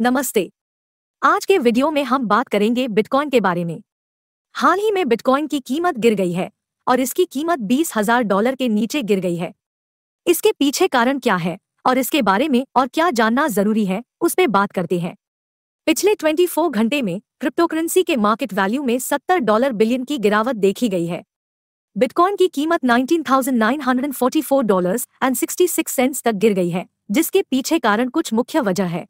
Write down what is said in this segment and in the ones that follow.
नमस्ते आज के वीडियो में हम बात करेंगे बिटकॉइन के बारे में हाल ही में बिटकॉइन की कीमत गिर गई है और इसकी कीमत बीस हजार डॉलर के नीचे गिर गई है इसके पीछे कारण क्या है और इसके बारे में और क्या जानना जरूरी है उस पर बात करते हैं पिछले 24 घंटे में क्रिप्टोकरेंसी के मार्केट वैल्यू में 70 डॉलर बिलियन की गिरावट देखी गई है बिटकॉइन की कीमत 19,944 डॉलर्स एंड 66 सेंट्स तक गिर गई है जिसके पीछे कारण कुछ मुख्य वजह है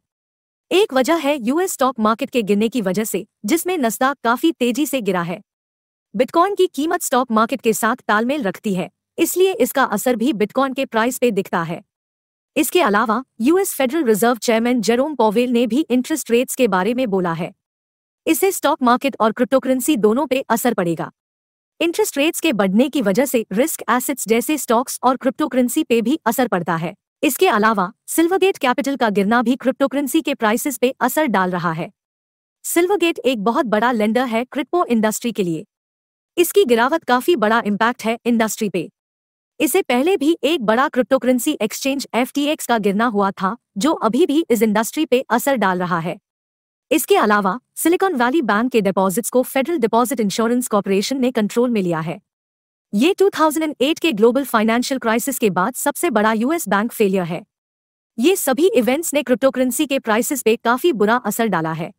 एक वजह है यूएस स्टॉक मार्केट के गिरने की वजह से जिसमें नस्दाक काफी तेजी से गिरा है बिटकॉइन की कीमत स्टॉक मार्केट के साथ तालमेल रखती है इसलिए इसका असर भी बिटकॉइन के प्राइस पे दिखता है इसके अलावा US Federal Reserve chairman Jerome Powell ने भी इंटरेस्ट रेट्स के बारे में बोला है इससे स्टॉक मार्केट और क्रिप्टोकरेंसी दोनों पे असर पड़ेगा इंटरेस्ट रेट्स के बढ़ने की वजह से रिस्क एसेट्स जैसे स्टॉक्स और क्रिप्टोकरेंसी पे भी असर पड़ता है इसके अलावा सिल्वरगेट कैपिटल का गिरना भी क्रिप्टोकरेंसी के प्राइसेस पे असर डाल रहा है सिल्वरगेट एक बहुत बड़ा लेंडर है क्रिप्टो इंडस्ट्री के लिए इसकी गिरावट काफी बड़ा इम्पैक्ट है इंडस्ट्री पे इसे पहले भी एक बड़ा क्रिप्टोकरेंसी एक्सचेंज एफ का गिरना हुआ था जो अभी भी इस इंडस्ट्री पे असर डाल रहा है इसके अलावा सिलिकॉन वैली बैंक के डिपॉजिट्स को फेडरल डिपॉजिट इंश्योरेंस कॉरपोरेशन ने कंट्रोल में लिया है ये 2008 के ग्लोबल फाइनेंशियल क्राइसिस के बाद सबसे बड़ा यूएस बैंक फेलियर है ये सभी इवेंट्स ने क्रिप्टोकरेंसी के प्राइसिस पे काफी बुरा असर डाला है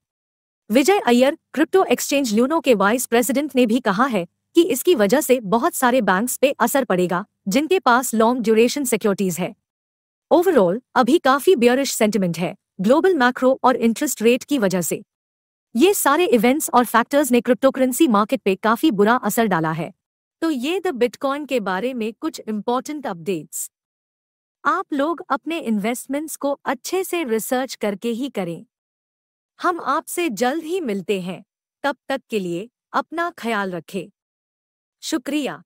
Vijay Iyer crypto exchange Luno के वाइस प्रेसिडेंट ने भी कहा है कि इसकी वजह से बहुत सारे बैंक्स पे असर पड़ेगा जिनके पास लॉन्ग ड्यूरेशन सिक्योरिटीज है ओवरऑल अभी काफी बियरिश सेंटिमेंट है ग्लोबल मैक्रो और इंटरेस्ट रेट की वजह से ये सारे इवेंट्स और फैक्टर्स ने क्रिप्टोकरेंसी मार्केट पे काफी बुरा असर डाला है तो ये द बिटकॉइन के बारे में कुछ इम्पोर्टेंट अपडेट्स आप लोग अपने इन्वेस्टमेंट्स को अच्छे से रिसर्च करके ही करें हम आपसे जल्द ही मिलते हैं तब तक के लिए अपना ख्याल रखें शुक्रिया